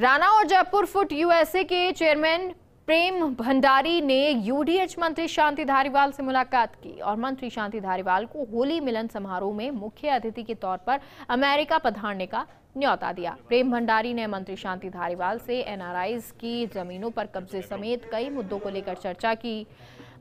राणा और Jaipur foot USA के chairman Prem Bhandari ने यूडीएच मंत्री शांति धारीवाल से मुलाकात की और मंत्री शांति धारीवाल को होली मिलन समारोह में मुख्य अतिथि के तौर पर अमेरिका पधारने का न्यौता दिया प्रेम भंडारी ने मंत्री शांति धारीवाल से एनआरआई की जमीनों पर कब्जे समेत कई मुद्दों को लेकर चर्चा की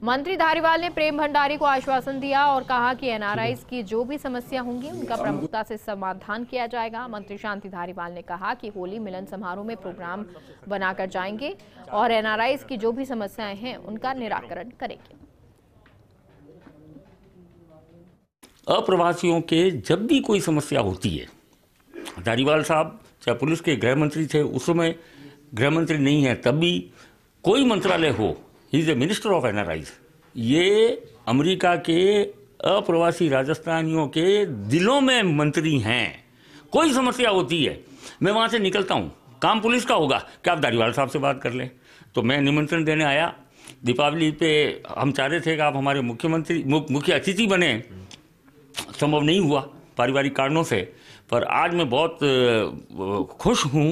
मंत्री धारीवाल ने प्रेम भंडारी को आश्वासन दिया और कहा कि एनआरआई की जो भी समस्या होंगी उनका प्रमुखता से समाधान किया जाएगा मंत्री शांति धारीवाल ने कहा कि होली मिलन समारोह में प्रोग्राम बनाकर जाएंगे और एनआरआई की जो भी समस्याएं हैं उनका निराकरण करेंगे अप्रवासियों के जब भी कोई समस्या होती है धारीवाल साहब चाहे पुलिस के गृह मंत्री थे उस समय गृह मंत्री नहीं है तब भी कोई मंत्रालय हो he is a minister of an ये अमेरिका के अप्रवासी राजस्थानियों के दिलों में मंत्री हैं कोई समस्या होती है मैं वहाँ से निकलता हूँ काम पुलिस का होगा क्या आप दारीवाल साहब से बात कर लें तो मैं निमंत्रण देने आया दीपावली पे हम चाह रहे थे कि आप हमारे मुख्यमंत्री मुख्य अतिथि बने संभव नहीं हुआ पारिवारिक कारणों से पर आज मैं बहुत खुश हूँ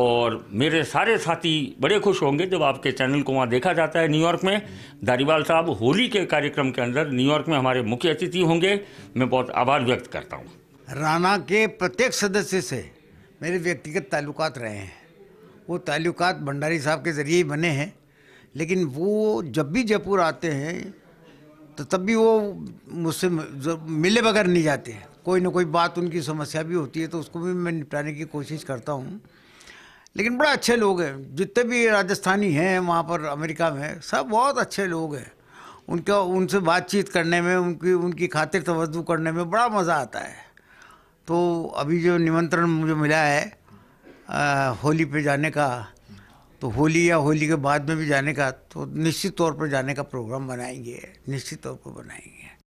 और मेरे सारे साथी बड़े खुश होंगे जब आपके चैनल को वहाँ देखा जाता है न्यूयॉर्क में धारीवाल साहब होली के कार्यक्रम के अंदर न्यूयॉर्क में हमारे मुख्य अतिथि होंगे मैं बहुत आभार व्यक्त करता हूँ राणा के प्रत्येक सदस्य से मेरे व्यक्तिगत ताल्लुकात रहे हैं वो ताल्लुकात भंडारी साहब के ज़रिए ही बने हैं लेकिन वो जब भी जयपुर आते हैं तो तब भी वो मुझसे मिले बगैर नहीं जाते कोई ना कोई बात उनकी समस्या भी होती है तो उसको भी मैं निपटाने की कोशिश करता हूँ लेकिन बड़ा अच्छे लोग हैं जितने भी राजस्थानी हैं वहाँ पर अमेरिका में सब बहुत अच्छे लोग हैं उनका उनसे बातचीत करने में उनकी उनकी खातिर तवज्जो करने में बड़ा मज़ा आता है तो अभी जो निमंत्रण मुझे मिला है आ, होली पे जाने का तो होली या होली के बाद में भी जाने का तो निश्चित तौर पर जाने का प्रोग्राम बनाएंगे निश्चित तौर पर बनाएंगे